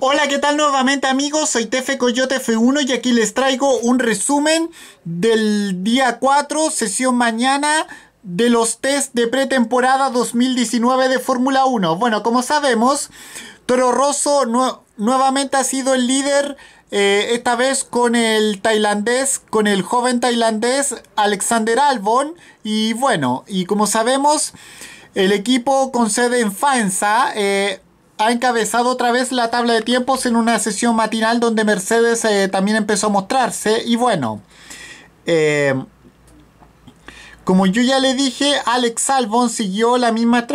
Hola, ¿qué tal nuevamente amigos? Soy Tefe Coyote F1 y aquí les traigo un resumen del día 4, sesión mañana de los test de pretemporada 2019 de Fórmula 1. Bueno, como sabemos, Toro Rosso nuevamente ha sido el líder, eh, esta vez con el tailandés, con el joven tailandés Alexander Albon. Y bueno, y como sabemos, el equipo con sede en Faenza... Eh, ha encabezado otra vez la tabla de tiempos en una sesión matinal donde Mercedes eh, también empezó a mostrarse. Y bueno, eh, como yo ya le dije, Alex Albon siguió la misma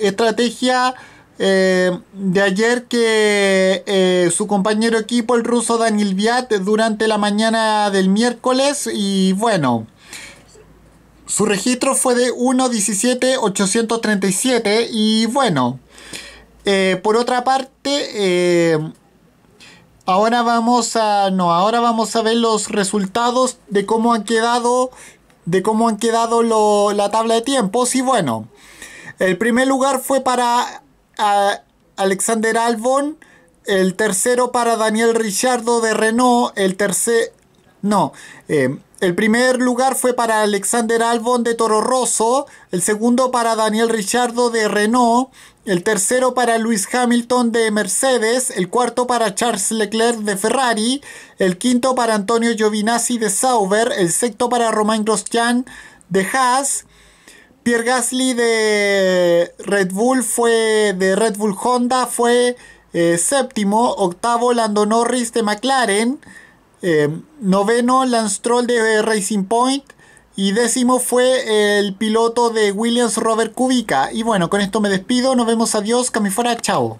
estrategia eh, de ayer que su compañero equipo, el ruso Daniel Viat, durante la mañana del miércoles. Y bueno, su registro fue de 1.17.837. Y bueno. Eh, por otra parte, eh, ahora vamos a. No, ahora vamos a ver los resultados de cómo han quedado. De cómo han quedado la tabla de tiempos. Y bueno. El primer lugar fue para Alexander Albon. El tercero para Daniel Richardo de Renault. El, tercer, no. Eh, el primer lugar fue para Alexander Albon de Toro Rosso, el segundo para Daniel Richardo de Renault, el tercero para Luis Hamilton de Mercedes, el cuarto para Charles Leclerc de Ferrari, el quinto para Antonio Giovinazzi de Sauber, el sexto para Romain Grosjean de Haas, Pierre Gasly de Red Bull fue de Red Bull Honda fue eh, séptimo, octavo Lando Norris de McLaren, Em, noveno, Lance Troll de Racing Point. Y décimo fue el piloto de Williams, Robert Kubica. Y bueno, con esto me despido. Nos vemos. Adiós. Cami Chao.